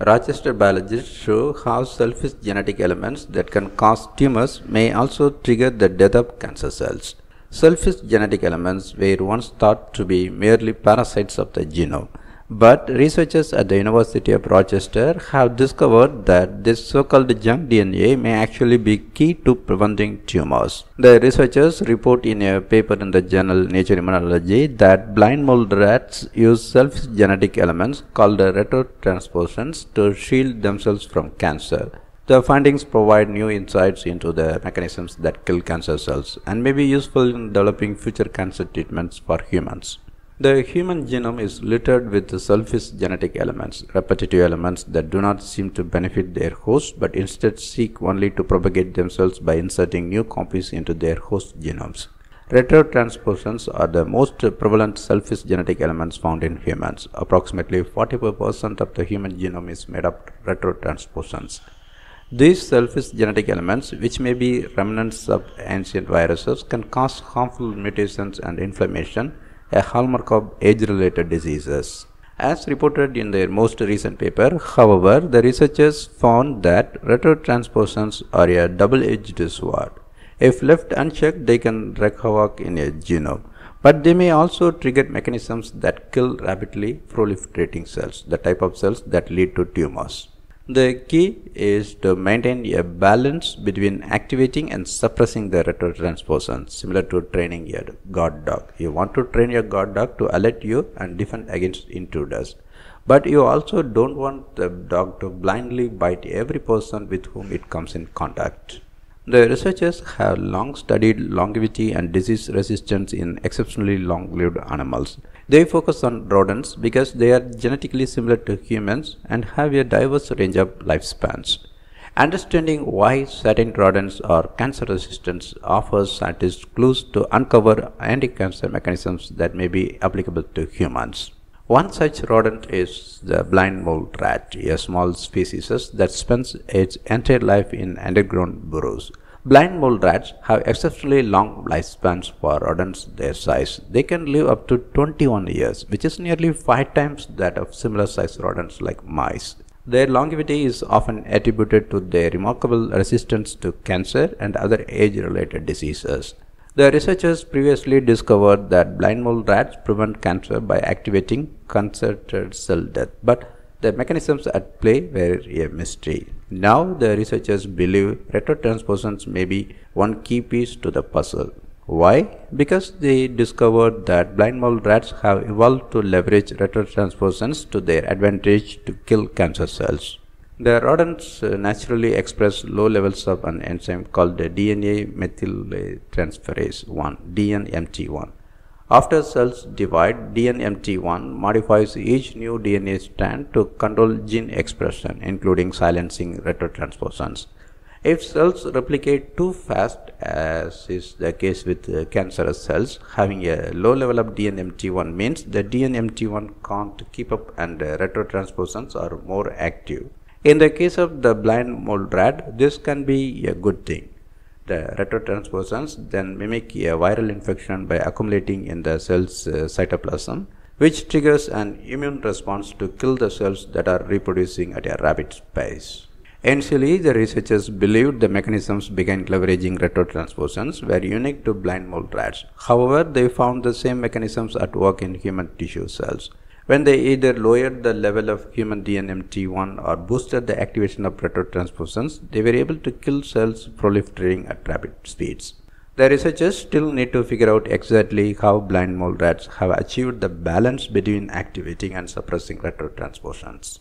Rochester biologists show how selfish genetic elements that can cause tumors may also trigger the death of cancer cells. Selfish genetic elements were once thought to be merely parasites of the genome. But researchers at the University of Rochester have discovered that this so-called junk DNA may actually be key to preventing tumors. The researchers report in a paper in the journal Nature Immunology that blind mold rats use self-genetic elements called retrotransposons to shield themselves from cancer. The findings provide new insights into the mechanisms that kill cancer cells and may be useful in developing future cancer treatments for humans. The human genome is littered with selfish genetic elements, repetitive elements that do not seem to benefit their host but instead seek only to propagate themselves by inserting new copies into their host genomes. Retrotransposons are the most prevalent selfish genetic elements found in humans. Approximately 44% of the human genome is made up of retrotransposons. These selfish genetic elements, which may be remnants of ancient viruses, can cause harmful mutations and inflammation a hallmark of age-related diseases. As reported in their most recent paper, however, the researchers found that retrotransposons are a double-edged sword. If left unchecked, they can wreak havoc in a genome, but they may also trigger mechanisms that kill rapidly proliferating cells, the type of cells that lead to tumors. The key is to maintain a balance between activating and suppressing the retrotransposon, similar to training your guard dog. You want to train your guard dog to alert you and defend against intruders. But you also don't want the dog to blindly bite every person with whom it comes in contact. The researchers have long studied longevity and disease resistance in exceptionally long-lived animals. They focus on rodents because they are genetically similar to humans and have a diverse range of lifespans. Understanding why certain rodents are cancer resistant offers scientists clues to uncover anti-cancer mechanisms that may be applicable to humans. One such rodent is the blind mole rat, a small species that spends its entire life in underground burrows. Blind mole rats have exceptionally long lifespans for rodents their size. They can live up to 21 years, which is nearly 5 times that of similar sized rodents like mice. Their longevity is often attributed to their remarkable resistance to cancer and other age-related diseases. The researchers previously discovered that blind mole rats prevent cancer by activating concerted cell death, but the mechanisms at play were a mystery. Now, the researchers believe retrotransposons may be one key piece to the puzzle. Why? Because they discovered that blind mole rats have evolved to leverage retrotransposons to their advantage to kill cancer cells. The rodents uh, naturally express low levels of an enzyme called DNA methyltransferase 1, DNMT1. After cells divide, DNMT1 modifies each new DNA strand to control gene expression, including silencing retrotransposons. If cells replicate too fast, as is the case with uh, cancerous cells, having a low level of DNMT1 means the DNMT1 can't keep up and uh, retrotransposons are more active. In the case of the blind mole rat, this can be a good thing. The retrotransposons then mimic a viral infection by accumulating in the cell's uh, cytoplasm, which triggers an immune response to kill the cells that are reproducing at a rapid pace. Initially, the researchers believed the mechanisms behind leveraging retrotransposons were unique to blind mole rats. However, they found the same mechanisms at work in human tissue cells when they either lowered the level of human DNMT1 or boosted the activation of prototransposons, they were able to kill cells proliferating at rapid speeds. The researchers still need to figure out exactly how blind mole rats have achieved the balance between activating and suppressing retrotransposons.